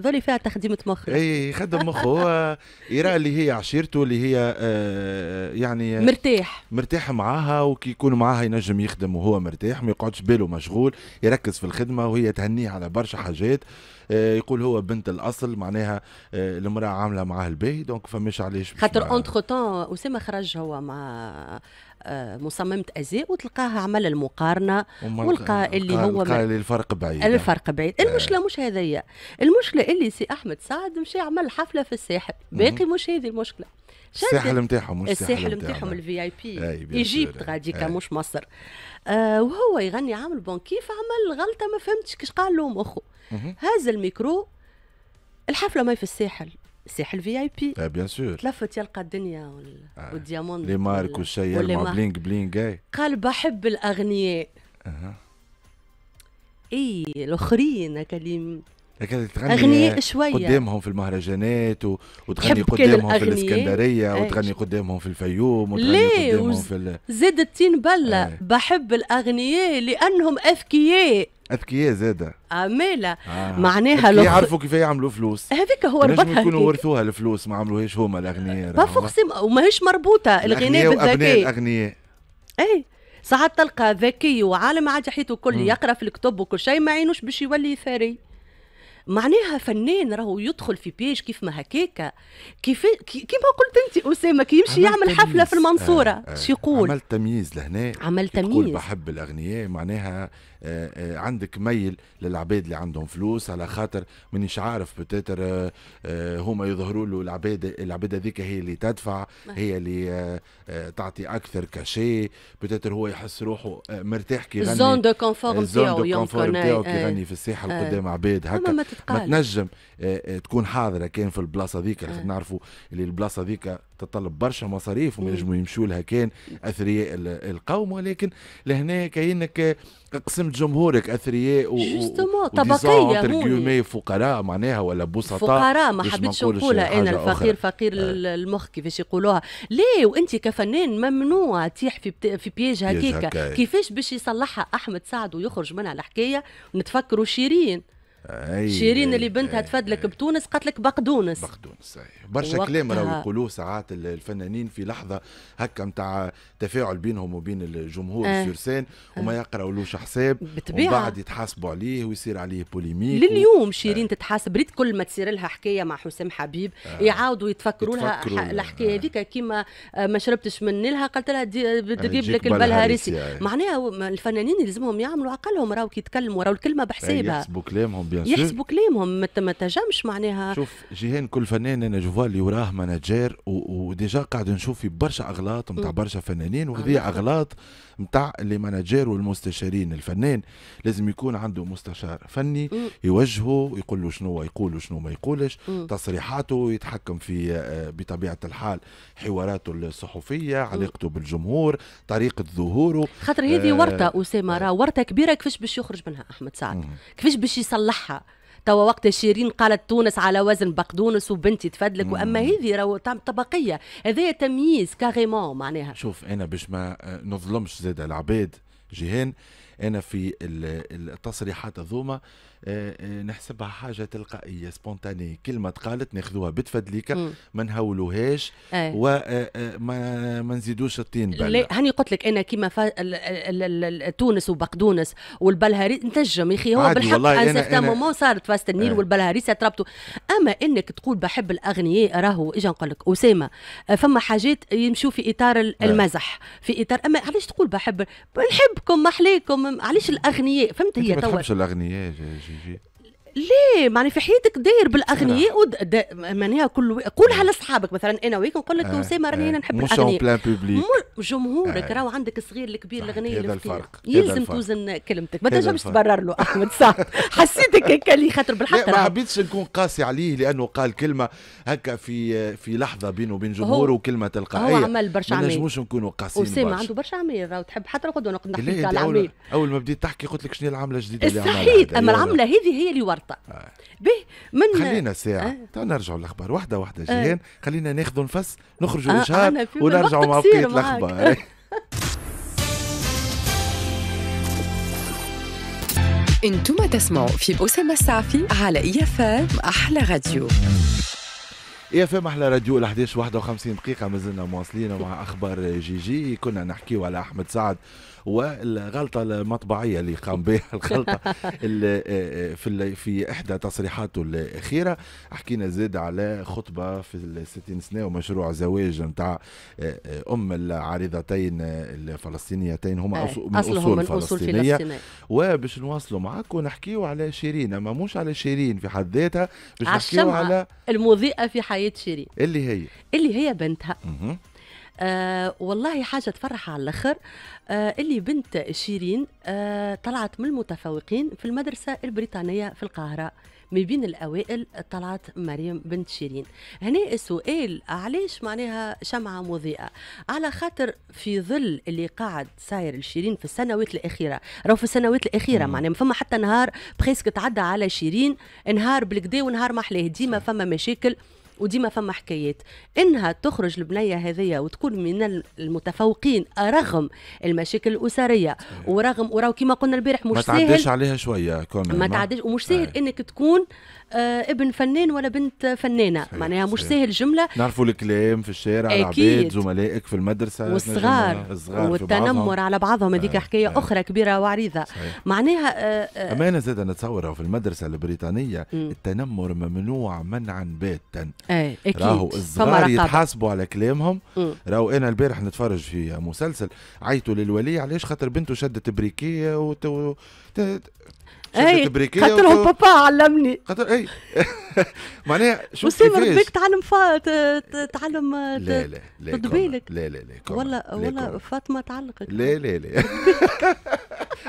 ذولي فيها تخديمه مخ اي يخدم مخه هو يرى اللي هي عشيرته اللي هي آه، يعني آه، مرتاح مرتاح معاها وكي يكون معاها ينجم يخدم وهو مرتاح ما يقعدش باله مشغول يركز في الخدمه وهي تهنيه على برشا حاجات آه، يقول هو بنت الاصل معناها آه، المراه عامله معاه الباهي دونك فماش علاش خاطر اونتر تون اسامه خرج هو مع آه، مصممة ازياء وتلقاها عمل المقارنة ولقى اللي هو لقى الفرق بعيد يعني. الفرق بعيد المشكلة مش هذيا المشكلة اللي سي أحمد سعد مشى عمل حفلة في الساحل باقي مش هذه المشكلة الساحل نتاعهم مش الساحل نتاعهم الفي اي بي ايجيبت غادي مش مصر آه وهو يغني عامل بون كيف عمل غلطه ما فهمتش كش قال لهم اخو هز الميكرو الحفله ما في الساحل الساحل في اي بي اه بيان سور تلفت يلقى الدنيا وال... آه. والدياموند لي مارك والشيء مع بلينك بلينك اي قال بحب الاغنياء اي الاخرين هكا اللي لكن تغني أغنية شوية قدامهم في المهرجانات و... وتغني قدامهم في الاسكندرية وتغني قدامهم في الفيوم وتغني قدامهم وز... في ال... زاد التين بلة آه. بحب الأغنياء لأنهم أذكياء اذكياء زادة أميلة آه. معناها لو يعرفوا كيف يعملوا فلوس هذيك هو ربطها يكونوا ورثوها الفلوس ما عملوهاش هما الاغنياء بفوقسي وماهيش مربوطه الغناء بالذكاء الاغنياء اي ساعات تلقى ذكي وعالم عاد حياته الكل يقرا في الكتب وكل شيء ما عينوش باش يولي ثري معناها فنان راهو يدخل في بيج كيف ما هكاكا كيف كيما قلت انت اسامه كي يمشي يعمل حفله في المنصوره آه آه شو يقول عملت تمييز لهنا عملت تمييز بحب الاغنياء معناها آه، آه، عندك ميل للعباد اللي عندهم فلوس على خاطر مانيش عارف بتاتر آه، هما يظهروا له العباد العباد هذيك هي اللي تدفع نعم. هي اللي تعطي اكثر كاشي بتاتر هو يحس روحه مرتاح كي يغني زون دو كونفور زون دو كونفور نتاعو كي يغني في الساحه قدام عباد هكا ما تنجم تكون حاضره كان في البلاصه هذيك نعرفوا اللي البلاصه هذيك تطلب برشا مصاريف وما ينجموا يمشوا لها كان اثرياء القوم ولكن لهنا كانك قسمت جمهورك اثرياء و طبقيه فقراء معناها ولا بسطاء فقراء ما حبيتش نقولها انا الفقير فقير آه. المخ كيفاش يقولوها لا وانت كفنان ممنوع تيح في بت... في بيج هكاك كيفاش باش يصلحها احمد سعد ويخرج منها الحكايه ونتفكروا شيرين أي شيرين اللي بنتها تفدلك بتونس قالت لك بقدونس بقدونس برشا كلام راهو يقولوه ساعات الفنانين في لحظه هكا نتاع تفاعل بينهم وبين الجمهور أي. سيرسان وما يقراولوش حساب بالطبيعه وبعد يتحاسبوا عليه ويصير عليه بوليميك لليوم و... شيرين تتحاسب ريت كل ما تصير لها حكايه مع حسام حبيب أه يعاودوا يتفكروا لها الحكايه هذيك كيما آه، ما شربتش من لها قالت لها تجيب لك البلهارسي معناها الفنانين يلزمهم يعملوا عقلهم راهو كيتكلموا راهو الكلمه بحسابها يحسبوا كلامهم بيان سور يحسبوا كلامهم ما تجمش معناها شوف جيهان كل فنان انا جو اللي وراه مناجير وديجا قاعد نشوف في برشا اغلاط نتاع برشا فنانين وهذه اغلاط نتاع اللي مناجير والمستشارين الفنان لازم يكون عنده مستشار فني يوجهه يقول له شنو يقول وشنو ما يقولش تصريحاته يتحكم في آه، بطبيعه الحال حواراته الصحفيه علاقته بالجمهور طريقه ظهوره خاطر هذه آه، ورطه اسامه آه. راه ورطه كبيره كيفاش باش يخرج منها احمد سعد كيفاش باش يصلحها صحة توا وقت شيرين قالت تونس على وزن بقدونس وبنتي تفدلك واما هذه راهو طبقيه هذايا تمييز كاريمون معناها شوف انا باش ما آه، نظلمش زاد العباد جيهان انا في التصريحات هذوما آه، آه، نحسبها حاجه تلقائيه سبونتاني كلمه قالت ناخذوها بتفدليكه ما نهولوهاش آه. وما ما نزيدوش الطين بله هاني قلت لك انا كيما تونس وبقدونس والبلهاري نتجم يا اخي هو بالحق ان سيغتان مومون صارت فاست النيل آه. والبلهاريس تربطوا اما انك تقول بحب الاغنياء راهو اجا نقول لك اسامه فما حاجات يمشوا في اطار المزح في اطار اما علاش تقول بحب نحبكم محليكم علاش الاغنياء فهمت هي تو ما الاغنياء جيجي ليه معني في حياتك داير بالاغنياء ود... دا... معناها كل قولها آه. لاصحابك مثلا انا وياك نقول لك آه وسام راني انا نحب آه. الاغنياء مش بلان بوبليك جمهورك آه. راهو عندك الصغير الكبير الغني الفقير يلزم توزن كلمتك ما تنجمش تبرر له احمد صح حسيتك هكا اللي خاطر بالحق ما حبيتش نكون قاسي عليه لانه قال كلمه هكا في في لحظه بينه وبين جمهوره وكلمه تلقائيه هو أيوة. عمل برشا عمال ما نجموش نكونوا قاسيين وسام عنده برشا عميل راهو تحب حتى الغدوه نقعد نحكي على العميل اول ما بديت تحكي قلت لك شنو العمله الجديده اللي صحيح اما العمله هذه هي اللي ورطه آه. به من خلينا ساعه آه. تو نرجعوا للاخبار واحده واحده أه؟ خلينا ناخذ نفس نخرجوا اشهار ونرجعوا مع بقيه الاخبار بابا انتم تسمعوا في أسامة السعفي على اي اف احلى راديو يا فهم احلى راديو ال 11 51 دقيقة مازلنا مواصلين مع اخبار جي جي كنا نحكيو على احمد سعد والغلطه المطبعيه اللي قام بها الغلطه في في احدى تصريحاته الاخيره حكينا زاد على خطبه في الستين سنه ومشروع زواج نتاع آه، آه، ام العارضتين الفلسطينيتين هما من اصول فلسطينيه وباش نواصلوا معاك ونحكيو على شيرين اما مش على شيرين في حد ذاتها باش نحكيوا على المضيئه في حياه شيرين اللي هي اللي هي بنتها آه والله حاجه تفرح على الاخر آه اللي بنت شيرين آه طلعت من المتفوقين في المدرسه البريطانيه في القاهره ما بين الاوائل طلعت مريم بنت شيرين هنا السؤال علاش معناها شمعه مضيئه على خاطر في ظل اللي قاعد ساير لشيرين في السنوات الاخيره راهو في السنوات الاخيره معناها ما فما حتى نهار بريسك تعدى على شيرين نهار بالكدا ونهار ما حلاه ديما فما مشاكل وديما فما حكايات انها تخرج البنيه هذه وتكون من المتفوقين رغم المشاكل الاسريه ورغم وراو كما قلنا البارح مش ما سهل ما تعديش عليها شويه كون ما تعديش ومش سهل انك تكون آه، ابن فنان ولا بنت فنانه معناها مش سهل جمله نعرفوا الكلام في الشارع العباد زملائك في المدرسه والصغار الصغار والتنمر على بعضهم هذيك حكايه صحيح. اخرى كبيره وعريضه معناها آه, آه، زاد نتصور في المدرسه البريطانيه م. التنمر ممنوع منعا باتا اي اكيد راهو الصغار يتحاسبوا على كلامهم راهو انا البارح نتفرج في مسلسل عيطوا للولي علاش خاطر بنته شدت بريكيه وت... اي بريكية قلت لهم بابا علمني قلت اي معناها شو وسيم ربيك تعلم فا تعلم لا لا لا بالك لا لا لا لا ولا فاطمه تعلقك لا لا لا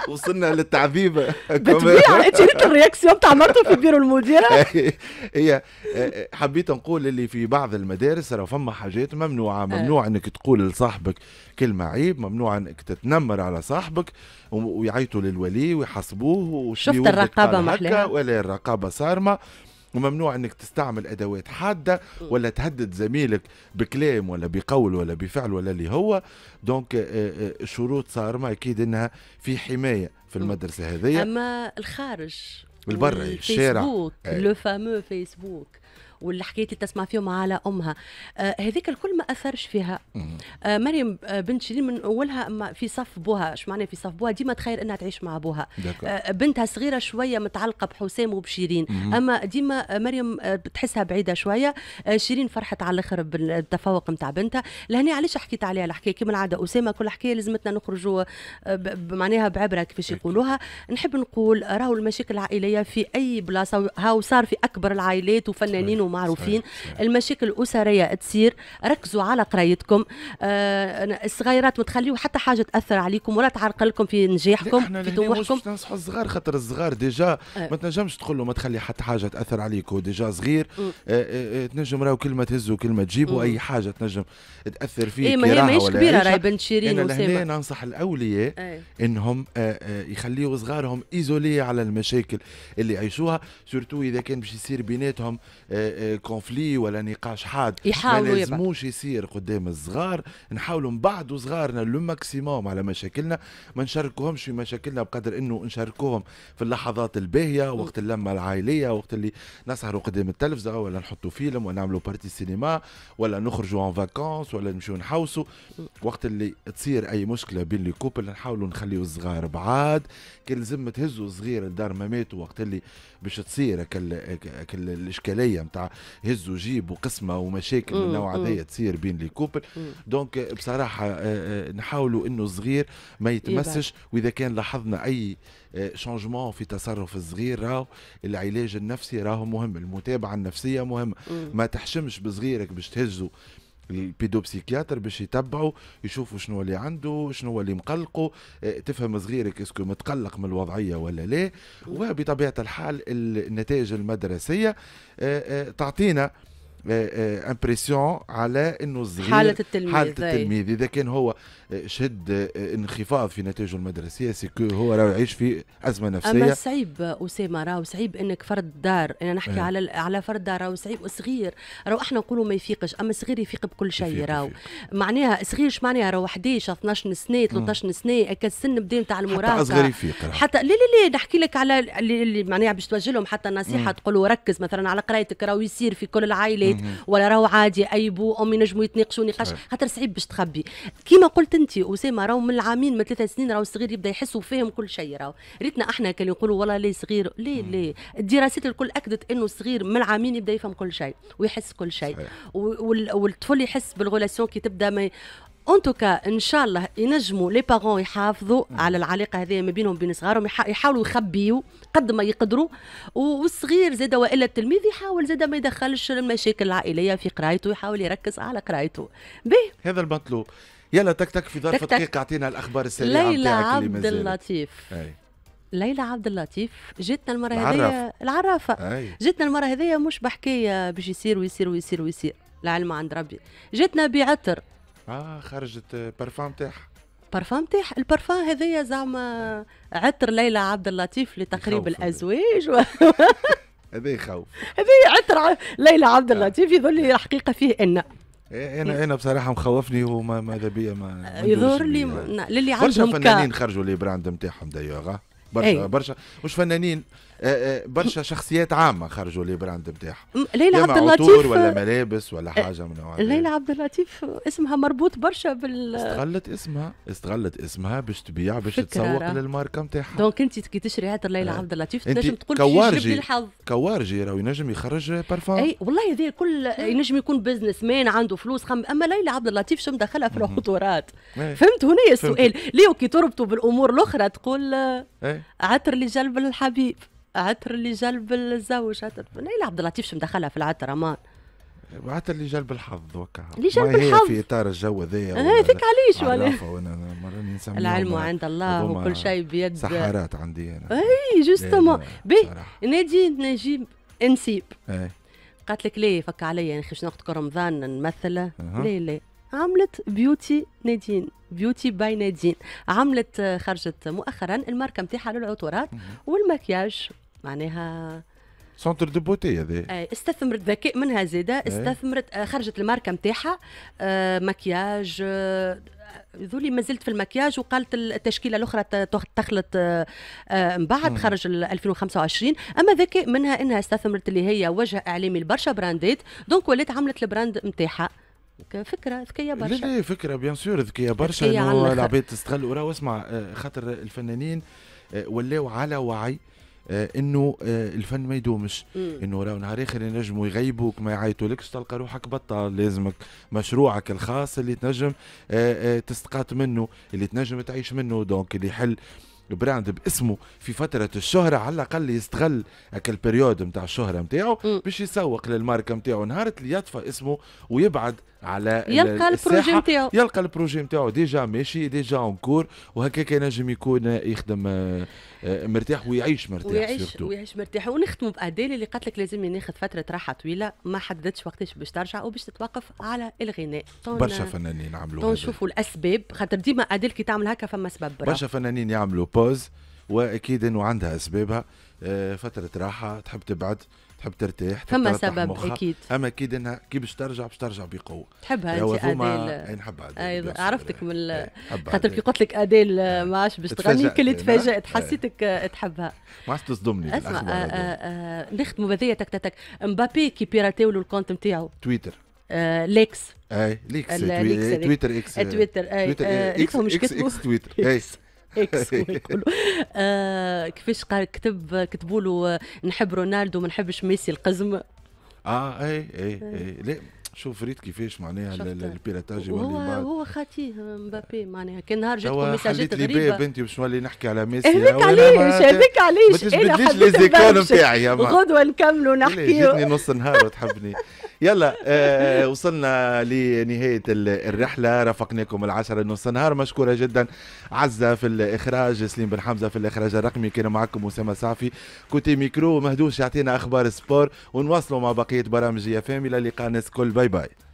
وصلنا للتعذيبه بتبيع انت شفت الرياكسيون تاع مرته في بيرو المديره هي آه، حبيت نقول اللي في بعض المدارس راه فما حاجات ممنوعه آه. ممنوع انك تقول لصاحبك كلمه عيب ممنوع انك تتنمر على صاحبك ويعيطوا للولي ويحاسبوه شفت الرقابه محلاها ولا الرقابه صارمه وممنوع انك تستعمل ادوات حاده ولا تهدد زميلك بكلام ولا بقول ولا بفعل ولا اللي هو دونك الشروط آه، آه، صارمه اكيد انها في حمايه في المدرسه هذه اما الخارج البر الشارع لو فامو فيسبوك واللي حكيت اللي تسمع فيهم على امها آه، هذيك الكل ما اثرش فيها آه، مريم آه، بنت شيرين من اولها في صف بوها اش معنى في صف بوها ديما تخيل انها تعيش مع بوها بنتها صغيره شويه متعلقه بحسام وبشيرين اما ديما مريم بتحسها بعيده شويه شيرين فرحت على الاخر بالتفوق نتاع بنتها لهنا علاش حكيت عليها الحكايه كما العاده اسامه كل حكايه لازمتنا نخرجوا معناها بعبره كيفاش يقولوها نحب نقول راهو المشاكل العائليه في اي بلاصه هاو صار في اكبر العائلات وفنانين وما معروفين صحيح. المشاكل الاسريه تصير ركزوا على قرايتكم آه الصغيرات ما تخليوا حتى حاجه تاثر عليكم ولا تعرق لكم في نجاحكم في طموحكم ننصحوا الصغار خاطر الصغار ديجا آه. ما تنجمش تقول له ما تخلي حتى حاجه تاثر عليك هو ديجا صغير آه،, آه آه تنجم راهو كلمه تهزه كلمه تجيبه اي حاجه تنجم تاثر فيه إيه ما هي ماهيش كبيره راهي بنت شيرين وسيمة انا ننصح الاولياء آه. انهم آه آه يخليوا صغارهم ايزولي على المشاكل اللي يعيشوها سورتو اذا كان باش يصير بيناتهم آه، كونفلي ولا نقاش حاد يحاولوا ما لازموش يصير قدام الصغار نحاولوا نبعدوا صغارنا لو ماكسيموم على مشاكلنا ما نشاركوهمش في مشاكلنا بقدر انه نشاركوهم في اللحظات الباهيه وقت اللمه العائليه وقت اللي نسهروا قدام التلفزه ولا نحطوا فيلم ولا نعملوا بارتي سينما ولا نخرجوا ان فاكونس ولا نمشيو نحوسوا وقت اللي تصير اي مشكله بين لي كوبل نحاولوا نخليوا الصغار بعاد كان لازم تهزوا صغير الدار ماتوا وقت اللي باش تصير الاشكاليه نتاع ساعه هز وجيب وقسمه ومشاكل من النوع هذايا تصير بين لي كوبل دونك بصراحه آه، آه، نحاولوا انه الصغير ما إيه يتمسش واذا كان لاحظنا اي شانجمون آه، في تصرف الصغير راهو العلاج النفسي راهو مهم المتابعه النفسيه مهمه ما تحشمش بصغيرك باش تهزه البيدوبسيكياتر باش يتبعوا يشوفوا شنو اللي عنده شنو اللي مقلقه آه، تفهم صغيرك اسكو متقلق من الوضعيه ولا لا وبطبيعه الحال النتائج المدرسيه آه، آه، تعطينا امبريسيون آه، آه، على انه صغير حاله التلميذ حاله التلميذ اذا كان هو آه، شد انخفاض في نتائجه المدرسيه سكو هو راه يعيش في ازمه نفسيه اما صعيب اسامه راه صعيب انك فرد دار انا نحكي اه. على على فرد دار راه صعيب وصغير راه احنا نقولوا ما يفيقش اما صغير يفيق بكل شيء راه معناها صغير اش معناها راه 11 12 سنه 13 سنه هكا السن بدا نتاع المراهقه حتى اصغر يفيق حتى لا لا لا نحكي لك على اللي معناها باش توجه لهم حتى النصيحه تقول ركز مثلا على قرايتك راه يصير في كل العائلات البيت ولا راهو عادي بو امي ينجموا يتناقشوا نقاش خاطر صعيب باش تخبي كيما قلت انت اسامه راهو من العامين من ثلاثة سنين راهو الصغير يبدا يحس وفاهم كل شيء راهو ريتنا احنا كان يقولوا والله ليه صغير ليه ليه الدراسات الكل اكدت انه الصغير من العامين يبدا يفهم كل شيء ويحس كل شيء والطفل يحس بالغولاسيون كي تبدا ما ان توكا ان شاء الله ينجموا لي بارون يحافظوا على العلاقه هذه ما بينهم وبين صغارهم يحاولوا يخبيوا قد ما يقدروا والصغير زاد والا التلميذ يحاول زاد ما يدخلش المشاكل العائليه في قرايته يحاول يركز على قرايته باهي هذا المطلوب يلا تك تك في ظرف دقيقه اعطينا الاخبار السريعه ليلى عبد اللطيف ليلى عبد اللطيف جاتنا المره هذيا العرافه جاتنا المره هذيا مش بحكايه باش يصير ويصير ويصير ويصير العلم عند ربي جاتنا بعطر اه خرجت بارفان تاعها بارفان تاعها البارفان هذايا زعما عطر ليلى عبد اللطيف لتقريب الازواج و... هذا يخوف هذا عطر ليلى عبد آه. اللطيف يظل لي الحقيقه فيه ان إيه، انا انا بصراحه مخوفني وما ماذا بيا ما يظهر لي للي عندهم برشا فنانين خرجوا لي براند نتاعهم دايوغا برشا إيه. برشا مش فنانين آه، آه، برشا شخصيات عامه خرجوا لي براند بتاعها ليلى عبد اللطيف ولا ملابس ولا آه، حاجه من نوع ليلى عبد اللطيف اسمها مربوط برشا بال استغلت اسمها استغلت اسمها باش تبيع باش تسوق للماركه نتاعها دونك انت كي تشري هات ليلى عبد اللطيف تنجم تقول كوارجي الحظ كوارجي راهو ينجم يخرج بارفان اي والله هذا كل ينجم يكون بزنس مان عنده فلوس خم... اما ليلى عبد اللطيف شو مدخلها في العطورات إيه. فهمت هنا السؤال ليه كي تربطوا بالامور الاخرى تقول إيه. عطر لجلب الحبيب عطر اللي جلب الزوج عطر لا عبد اللطيف شو مدخلها في العطر امان وحتى اللي جلب الحظ وكا اللي جلب الحظ في اطار الجو هذايا هذيك علاش ولا العلم عند الله وكل شيء بيد سحرات عندي انا اي جوستومون إيه، بي نادي نجيب انسيب إيه. قالت لك ليه فك عليا يعني خش ناخذ رمضان نمثله أه. ليه ليه عملت بيوتي نادين بيوتي باي نادين عملت آه، خرجت مؤخرا الماركه نتاعها للعطورات والمكياج معناها سونتر دو بوتي هذا استثمرت ذكاء منها زيدا إيه. استثمرت آه، خرجت الماركه نتاعها آه، مكياج آه، ذولي ما زلت في المكياج وقالت التشكيله الاخرى تخلط من بعد خرج 2025 اما ذكاء منها انها استثمرت اللي هي وجه اعلامي لبرشا براندات دونك ولات عملت البراند نتاعها فكره ذكيه برشا لا فكره بيان سور ذكيه برشا انه العباد تستغل وراه واسمع خاطر الفنانين ولاو على وعي آه، انه آه، الفن ما يدومش انه راهو نهار اخر ينجموا يغيبوك ما لكش تلقى روحك بطل لازمك مشروعك الخاص اللي تنجم آه، تستقات منه اللي تنجم تعيش منه دونك اللي يحل البراند باسمه في فتره الشهره على الاقل يستغل هكا البريود نتاع الشهره نتاعو باش يسوق للماركه نتاعو نهار اللي يطفى اسمه ويبعد على يلقى البروجي نتاعو يلقى البروجي نتاعو ديجا ماشي ديجا اونكور وهكاك ينجم يكون يخدم آه، آه، مرتاح ويعيش مرتاح ويعيش سيرتو. ويعيش مرتاح ونختموا بأديل اللي قالت لك لازم ناخذ فتره راحه طويله ما حددتش وقتاش باش ترجع وباش تتوقف على الغناء برشا فنانين عملوا نشوفوا الاسباب خاطر ديما اديل كي تعمل هكا فما سبب برشا فنانين يعملوا بوز واكيد انه عندها اسبابها آه، فتره راحه تحب تبعد تحب ترتاح فما سبب اكيد اما اكيد انها كي باش ترجع باش ترجع بقوه تحبها انت اديل نحب اديل عرفتك من ال... إيه، خاطر كي قلت لك اديل إيه. ما عادش باش تغني كل تفاجات إيه. حسيتك آه، تحبها ما عادش تصدمني اسمع نختموا آه، بذية تك تك مبابي كي بيراتيو له الكونت نتاعو تويتر ليكس اي ليكس تويتر اكس تويتر اي ليكس مش كتبوا اكس تويتر اكس ويقولوا آه، كيفاش قال كتب كتبوا له آه، نحب رونالدو ما نحبش ميسي القزم اه اي اي اي, أي. شوف ريت كيفاش معناها البيلاتاج هو هو خاتيه مبابي معناها كان نهار جاتكم مساجات غريبه خليت لي بيه بنتي باش نولي نحكي على ميسي هذاك علاش هذاك علاش ما تجبدليش لي زيكول نتاعي غدوه نكملوا نحكيو جاتني نص نهار وتحبني يلا آه, آه، وصلنا لنهايه الرحله رافقناكم العشرة نص نهار مشكوره جدا عزه في الاخراج سليم بن حمزه في الاخراج الرقمي كان معكم اسامه صافي كوتي ميكرو مهدوش يعطينا اخبار سبور ونواصلوا مع بقيه برامج يا فامي الى لقاء الناس كل بي Bye bye.